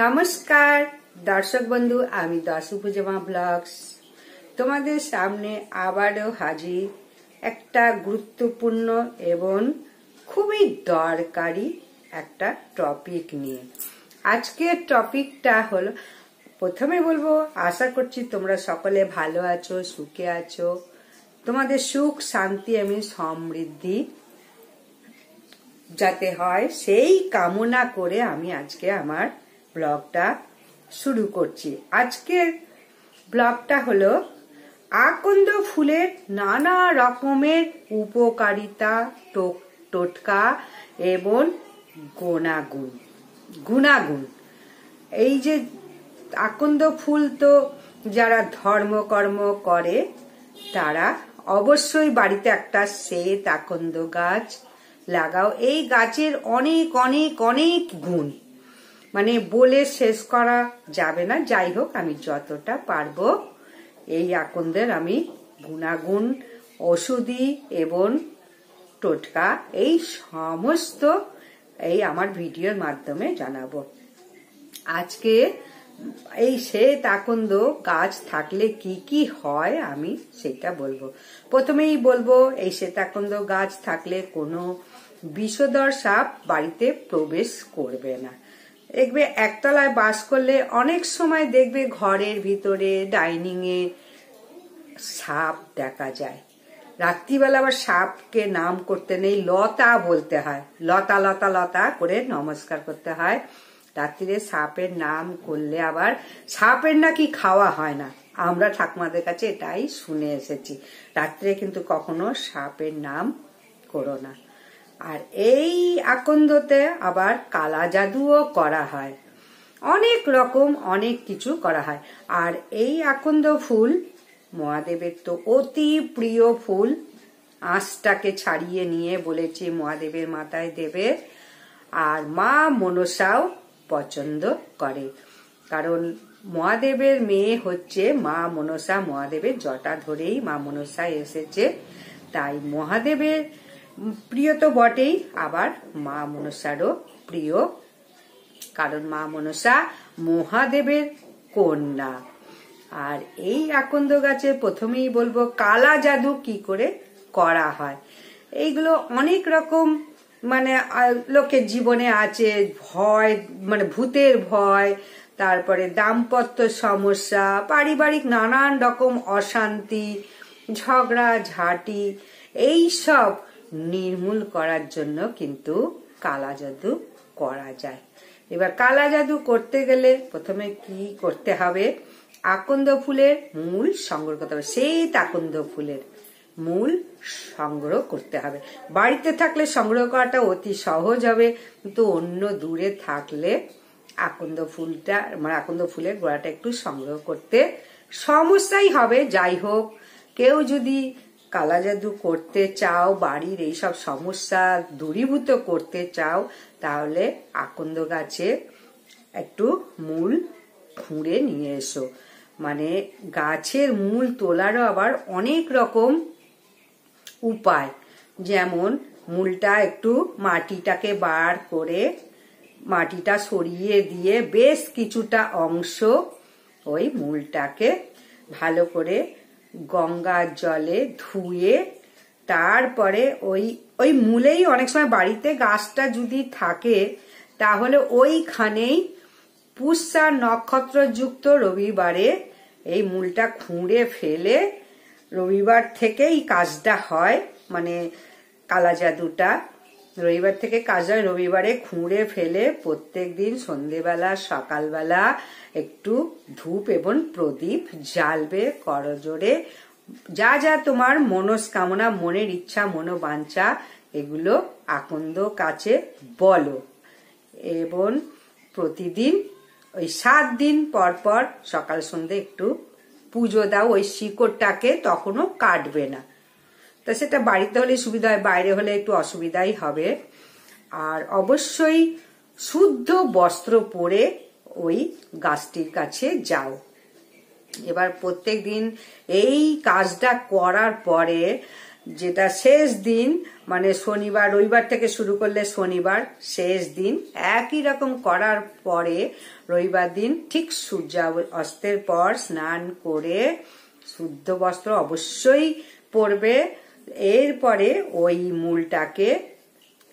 নমস্কার দর্শক বন্ধু আমি দশপুজমা ব্লগস তোমাদের সামনে আবারও হাজির একটা গুরুত্বপূর্ণ এবং খুবই দরকারি একটা টপিক নিয়ে আজকের টপিকটা হলো প্রথমে বলবো আশা করছি তোমরা সকলে ভালো আছো সুখে আছো তোমাদের সুখ শান্তি আমি সমৃদ্ধি যাতে হয় সেই কামনা করে আমি আজকে আমার ব্লগটা শুরু করছি আজকের ব্লগটা হলো আকন্দ ফুলের নানা রকমের উপকারিতা টোক টোটকা এবং গোনাগুণ গুণাগুণ এই যে আকন্দ ফুল তো যারা ধর্মকর্ম করে তারা অবশ্যই বাড়িতে একটা শ্বেত আকন্দ গাছ লাগাও এই গাছের অনেক অনেক অনেক গুণ মানে বলে শেষ করা যাবে না যাই হোক আমি যতটা পারবো এই আকন্দের আমি গুণাগুণ ওষুধি এবং টোটকা এই সমস্ত এই আমার ভিডিওর মাধ্যমে জানাবো আজকে এই শ্বেত আকন্দ গাছ থাকলে কি কি হয় আমি সেটা বলবো প্রথমেই বলবো এই শ্বেত আকন্দ গাছ থাকলে কোনো বিষদর সাপ বাড়িতে প্রবেশ করবে না দেখবে একতলায় বাস করলে অনেক সময় দেখবে ঘরের ভিতরে ডাইনিংয়ে সাপ দেখা যায় রাত্রিবেলা আবার সাপকে নাম করতে নেই লতা বলতে হয় লতা লতা লতা করে নমস্কার করতে হয় রাত্রিরে সাপের নাম করলে আবার সাপের নাকি খাওয়া হয় না আমরা ঠাকুমাদের কাছে এটাই শুনে এসেছি রাত্রে কিন্তু কখনো সাপের নাম করো না আর এই আকন্দতে আবার কালা জাদুও করা হয় অনেক রকম অনেক কিছু করা হয় আর এই আকন্দ ফুল মহাদেবের তো অতি প্রিয় ফুল আঁশটাকে ছাড়িয়ে নিয়ে বলেছি মহাদেবের মাথায় দেবে আর মা মনসাও পছন্দ করে কারণ মহাদেবের মেয়ে হচ্ছে মা মনসা মহাদেবের জটা ধরেই মা মনসা এসেছে তাই মহাদেবের প্রিয় তো বটেই আবার মা মনসারও প্রিয় কারণ মা মনসা মহাদেবের কন্যা আর এই আকন্দ গাছে প্রথমেই বলবো কালা জাদু কি করে করা হয় এইগুলো অনেক রকম মানে লোকের জীবনে আছে ভয় মানে ভূতের ভয় তারপরে দাম্পত্য সমস্যা পারিবারিক নানান রকম অশান্তি ঝগড়া ঝাঁটি এই সব নির্মূল করার জন্য কিন্তু কালা জাদু করা যায় এবার কালা জাদু করতে গেলে প্রথমে কি করতে হবে আকন্দ ফুলের মূল সংগ্রহ করতে হবে সেই তাকন্দ ফুলের মূল সংগ্রহ করতে হবে বাড়িতে থাকলে সংগ্রহ করাটা অতি সহজ হবে কিন্তু অন্য দূরে থাকলে আকন্দ ফুলটা মানে আকন্দ ফুলের গোড়াটা একটু সংগ্রহ করতে সমস্যাই হবে যাই হোক কেউ যদি কালা জাদু করতে চাও বাড়ির এইসব সমস্যা দূরীভূত করতে চাও তাহলে আকন্দ গাছে একটু মূল খুঁড়ে নিয়ে এসো মানে গাছের মূল তোলারও আবার অনেক রকম উপায় যেমন মূলটা একটু মাটিটাকে বার করে মাটিটা সরিয়ে দিয়ে বেশ কিছুটা অংশ ওই মূলটাকে ভালো করে গঙ্গার জলে ধুয়ে তারপরে ওই ওই মূলেই অনেক সময় বাড়িতে গাছটা যদি থাকে তাহলে ওইখানেই পুষা নক্ষত্রযুক্ত রবিবারে এই মূলটা খুঁড়ে ফেলে রবিবার থেকেই কাজটা হয় মানে কালা জাদুটা রবিবার থেকে কাজ হয় রবিবারে খুঁড়ে ফেলে প্রত্যেক দিন সন্ধেবেলা সকালবেলা একটু ধূপ এবং প্রদীপ জ্বালবে করজোরে যা যা তোমার মনস্কামনা মনের ইচ্ছা মনোবাঞ্ছা এগুলো আকন্দ কাছে বলো এবং প্রতিদিন ওই সাত দিন পর পর সকাল সন্ধে একটু পুজো দাও ওই শিকড়টাকে তখনও কাটবে না তা সেটা বাড়িতে হলে সুবিধা হয় বাইরে হলে একটু অসুবিধাই হবে আর অবশ্যই শুদ্ধ বস্ত্র পরে ওই গাছটির কাছে যাও এবার প্রত্যেক দিন এই কাজটা করার পরে যেটা শেষ দিন মানে শনিবার রবিবার থেকে শুরু করলে শনিবার শেষ দিন একই রকম করার পরে রবিবার দিন ঠিক সূর্যা অস্তের পর স্নান করে শুদ্ধ বস্ত্র অবশ্যই পরবে এরপরে ওই মূলটাকে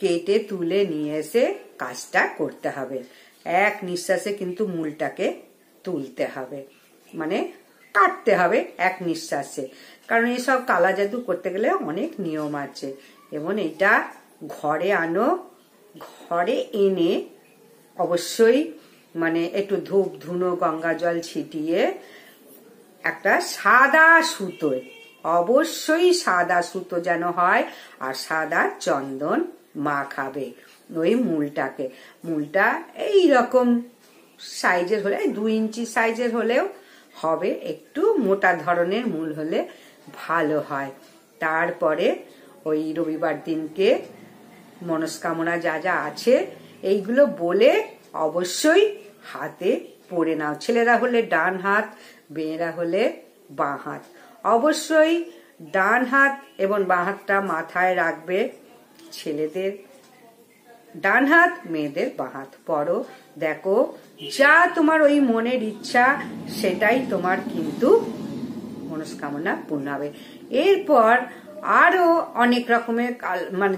কেটে তুলে নিয়ে এসে কাজটা করতে হবে এক নিঃশ্বাসে কিন্তু মূলটাকে তুলতে হবে মানে কাটতে হবে এক নিঃশ্বাসে কারণ এসব কালা জাদু করতে গেলে অনেক নিয়ম আছে এবং এটা ঘরে আনো ঘরে এনে অবশ্যই মানে একটু ধূপ ধুনো গঙ্গা জল ছিটিয়ে একটা সাদা সুতোয় অবশ্যই সাদা সুতো যেন হয় আর সাদা চন্দন মাখাবে ওই মূলটাকে মূলটা এই রকম সাইজের হলে দু ইঞ্চি সাইজের হলেও হবে একটু মোটা ধরনের মূল হলে ভালো হয় তারপরে ওই রবিবার দিনকে মনস্কামনা যা যা আছে এইগুলো বলে অবশ্যই হাতে পরে নাও ছেলেরা হলে ডান হাত মেয়েরা হলে বাঁ হাত অবশ্যই ডান হাত এবং বাঁ হাতটা মাথায় রাখবে ছেলেদের ডান হাত মেয়েদের বাঁ হাত পড়ো দেখো যা তোমার ওই মনের ইচ্ছা সেটাই তোমার কিন্তু মনস্কামনা পূর্ণ হবে এরপর আরও অনেক রকমের মানে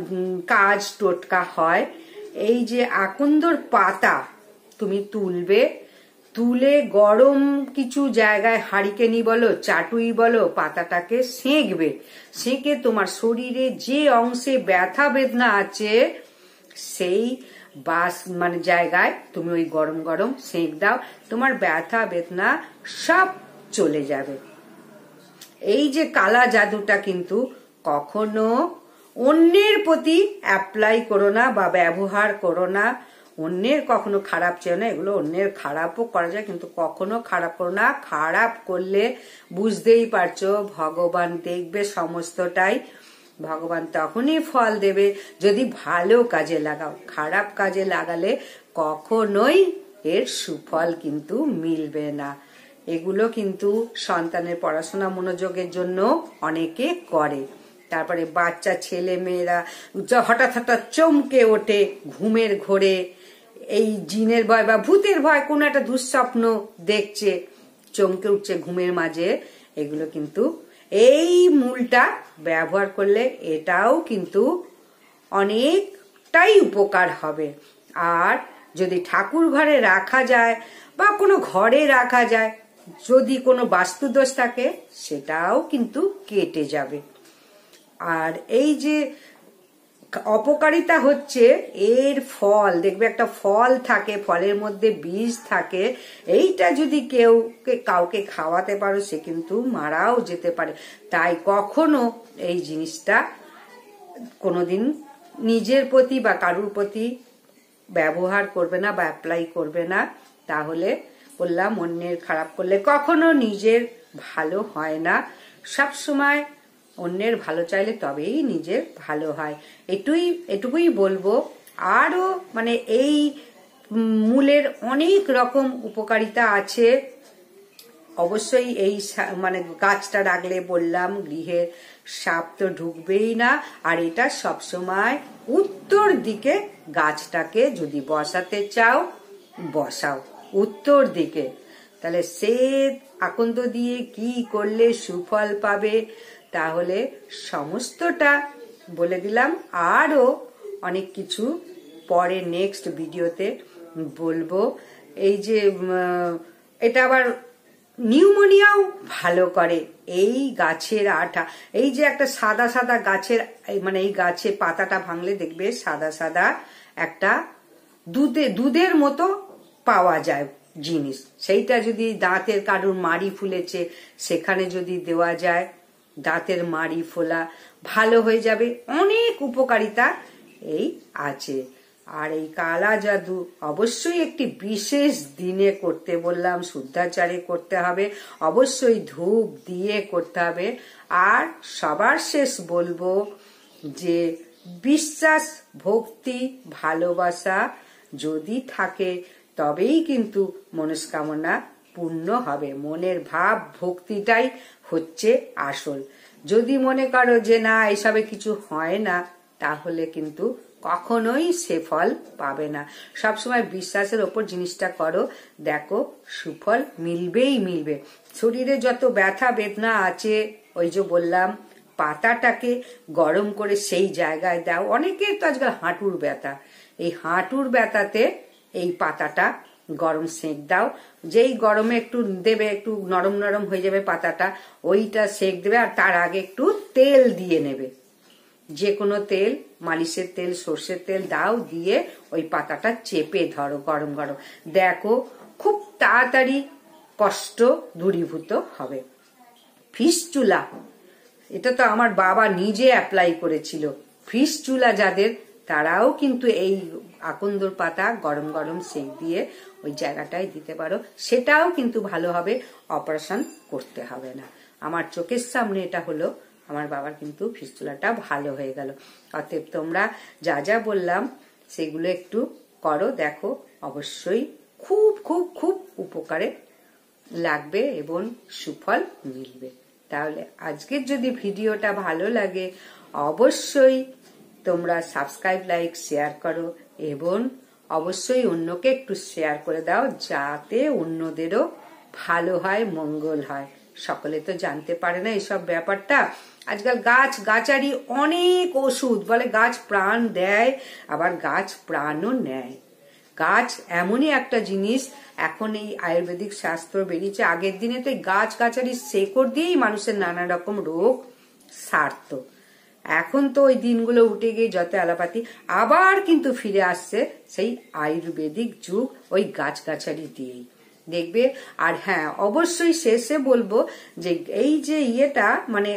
কাজ টোটকা হয় এই যে আকন্দর পাতা তুমি তুলবে তুলে গরম কিছু জায়গায় হারিকেনি বলো চাটুই বলো পাতাটাকে সেঁকবে সেঁকে তোমার শরীরে যে অংশে ব্যথা বেদনা আছে সেই বাস মানে জায়গায় তুমি ওই গরম গরম সেঁক দাও তোমার ব্যথা বেদনা সব চলে যাবে এই যে কালা জাদুটা কিন্তু কখনো অন্যের প্রতি অ্যাপ্লাই করো না বা ব্যবহার করো না অন্যের কখনো খারাপ চেয়ে না এগুলো অন্যের খারাপও করা যায় কিন্তু কখনো খারাপ করো না খারাপ করলে বুঝতেই পারছো ভগবান দেখবে সমস্তটাই ভগবান তখনই ফল দেবে যদি ভালো কাজে লাগাও খারাপ কাজে লাগালে কখনোই এর সুফল কিন্তু মিলবে না এগুলো কিন্তু সন্তানের পড়াশোনা মনোযোগের জন্য অনেকে করে তারপরে বাচ্চা ছেলে মেয়েরা হঠাৎ হঠাৎ চমকে ওঠে ঘুমের ঘোরে এই জিনের ভয় বা ভূতের ভয় কোনো একটা দুঃস্বপ্ন দেখছে চমকে উঠছে ঘুমের মাঝে এগুলো কিন্তু এই মূলটা ব্যবহার করলে এটাও কিন্তু অনেকটাই উপকার হবে আর যদি ঠাকুর ঘরে রাখা যায় বা কোনো ঘরে রাখা যায় যদি কোনো বাস্তুদোষ থাকে সেটাও কিন্তু কেটে যাবে আর এই যে অপকারিতা হচ্ছে এর ফল দেখবে একটা ফল থাকে ফলের মধ্যে বীজ থাকে এইটা যদি কেউ কাউকে খাওয়াতে পারো সে কিন্তু মারাও যেতে পারে তাই কখনো এই জিনিসটা কোনোদিন নিজের প্রতি বা কারুর প্রতি ব্যবহার করবে না বা অ্যাপ্লাই করবে না তাহলে বললাম অন্যের খারাপ করলে কখনো নিজের ভালো হয় না সবসময় অন্যের ভালো চাইলে তবেই নিজের ভালো হয় এটুই এটুকুই বলবো আরও মানে এই মূলের অনেক রকম উপকারিতা আছে অবশ্যই এই মানে গাছটা রাখলে বললাম গৃহের সাপ তো ঢুকবেই না আর এটা সবসময় উত্তর দিকে গাছটাকে যদি বসাতে চাও বসাও উত্তর দিকে তাহলে সে আকন্দ দিয়ে কি করলে সুফল পাবে তাহলে সমস্তটা বলে দিলাম আরও অনেক কিছু পরে নেক্সট ভিডিওতে বলবো এই যে এটা আবার নিউমোনিয়াও ভালো করে এই গাছের আঠা এই যে একটা সাদা সাদা গাছের মানে এই গাছে পাতাটা ভাঙলে দেখবে সাদা সাদা একটা দুধে দুধের মতো পাওয়া যায় জিনিস সেইটা যদি দাঁতের কারুর মাড়ি ফুলেছে সেখানে যদি দেওয়া যায় দাঁতের মাড়ি ফোলা ভালো হয়ে যাবে অনেক উপকারিতা এই আছে আর এই কালা জাদু অবশ্যই একটি বিশেষ দিনে করতে বললাম শুদ্ধাচারে করতে হবে অবশ্যই ধূপ দিয়ে করতে হবে আর সবার শেষ বলবো যে বিশ্বাস ভক্তি ভালোবাসা যদি থাকে তবেই কিন্তু মনস্কামনা পূর্ণ হবে মনের ভাব ভক্তিটাই হচ্ছে আসল যদি মনে করো যে না এসবে কিছু হয় না তাহলে কিন্তু কখনোই সে ফল পাবে না সবসময় বিশ্বাসের ওপর জিনিসটা করো দেখো সুফল মিলবেই মিলবে শরীরে যত ব্যথা বেদনা আছে ওই যে বললাম পাতাটাকে গরম করে সেই জায়গায় দাও অনেকের তো আজকাল হাঁটুর ব্যথা এই হাঁটুর ব্যথাতে এই পাতাটা গরম সেঁক দাও যেই গরমে একটু দেবে একটু নরম নরম হয়ে যাবে পাতাটা ওইটা সেঁক দেবে আর তার আগে একটু তেল দিয়ে নেবে যে কোনো তেল মালিশের তেল সর্ষের তেল দাও দিয়ে ওই পাতাটা চেপে ধরো গরম গরম দেখো খুব তাড়াতাড়ি কষ্ট দূরীভূত হবে ফিসচুলা এটা তো আমার বাবা নিজে অ্যাপ্লাই করেছিল ফিসচুলা যাদের তারাও কিন্তু এই আকন্দর পাতা গরম গরম সেঁক দিয়ে ওই জায়গাটায় দিতে পারো সেটাও কিন্তু ভালোভাবে অপারেশন করতে হবে না আমার চোখের সামনে এটা হলো আমার বাবার কিন্তু ফিস্তুলাটা ভালো হয়ে গেল অতএব তোমরা যা যা বললাম সেগুলো একটু করো দেখো অবশ্যই খুব খুব খুব উপকারে লাগবে এবং সুফল মিলবে তাহলে আজকের যদি ভিডিওটা ভালো লাগে অবশ্যই তোমরা সাবস্ক্রাইব লাইক শেয়ার করো এবং অবশ্যই অন্যকে একটু শেয়ার করে দাও যাতে অন্যদেরও ভালো হয় মঙ্গল হয় সকলে তো জানতে পারে না এসব ব্যাপারটা আজকাল গাছ গাছারি অনেক ওষুধ বলে গাছ প্রাণ দেয় আবার গাছ প্রাণও নেয় গাছ এমনই একটা জিনিস এখন এই আয়ুর্বেদিক শাস্ত্র বেরিয়েছে আগের দিনে তো গাছ গাছারি শেকড় দিয়েই মানুষের নানা রকম রোগ সারতো এখন তো ওই দিনগুলো উঠে গিয়ে যত অ্যালোপ্যাথি আবার কিন্তু ফিরে আসছে সেই আয়ুর্বেদিক যুগ ওই গাছগাছালি দিয়েই দেখবে আর হ্যাঁ অবশ্যই শেষে বলবো যে এই যে ইয়েটা মানে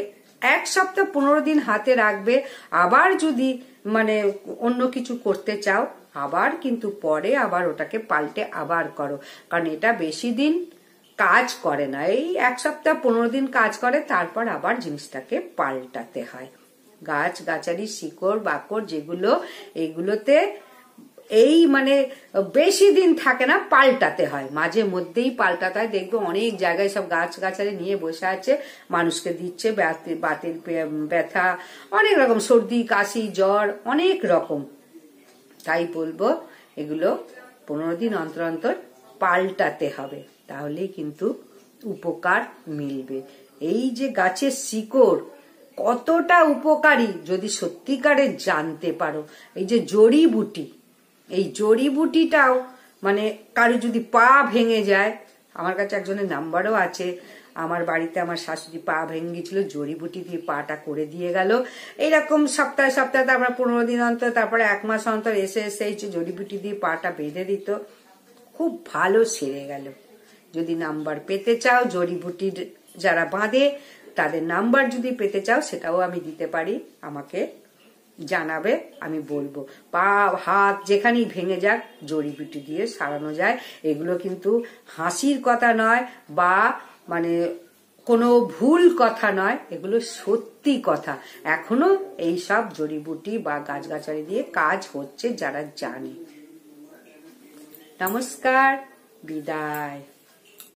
এক সপ্তাহ পনেরো দিন হাতে রাখবে আবার যদি মানে অন্য কিছু করতে চাও আবার কিন্তু পরে আবার ওটাকে পাল্টে আবার করো কারণ এটা বেশি দিন কাজ করে না এই এক সপ্তাহ পনেরো দিন কাজ করে তারপর আবার জিনিসটাকে পাল্টাতে হয় গাছ গাছালি শিকড় বাকড় যেগুলো এগুলোতে এই মানে বেশি দিন থাকে না পাল্টাতে হয় মাঝে মধ্যেই পাল্টাতে হয় দেখবে অনেক জায়গায় সব গাছ গাছালি নিয়ে বসে আছে মানুষকে দিচ্ছে বাতিল ব্যথা অনেক রকম সর্দি কাশি জ্বর অনেক রকম তাই বলবো এগুলো পনেরো দিন অন্তর অন্তর পাল্টাতে হবে তাহলেই কিন্তু উপকার মিলবে এই যে গাছের শিকড় কতটা উপকারী যদি সত্যিকারে জানতে পারো এই যে জড়িবুটি এই জড়িবুটিটাও মানে কারো যদি পা ভেঙে যায় আমার কাছে একজনের নাম্বারও আছে আমার বাড়িতে আমার শাশুড়ি পা ভেঙে গেছিল জড়িবুটি দিয়ে পাটা করে দিয়ে গেল এইরকম সপ্তাহে সপ্তাহে তারপর পনেরো দিন অন্তর তারপরে এক মাস অন্তর এসে এসে এই জড়িবুটি দিয়ে পাটা বেঁধে দিত খুব ভালো সেরে গেল যদি নাম্বার পেতে চাও জড়িবুটির যারা বাঁধে তাদের নাম্বার যদি পেতে চাও সেটাও আমি দিতে পারি আমাকে জানাবে আমি বলবো পা হাত যেখানেই ভেঙে যাক জড়িবুটি দিয়ে সারানো যায় এগুলো কিন্তু হাসির কথা নয় বা মানে কোনো ভুল কথা নয় এগুলো সত্যি কথা এখনো এই সব জড়িবুটি বা গাছগাছালি দিয়ে কাজ হচ্ছে যারা জানে নমস্কার বিদায়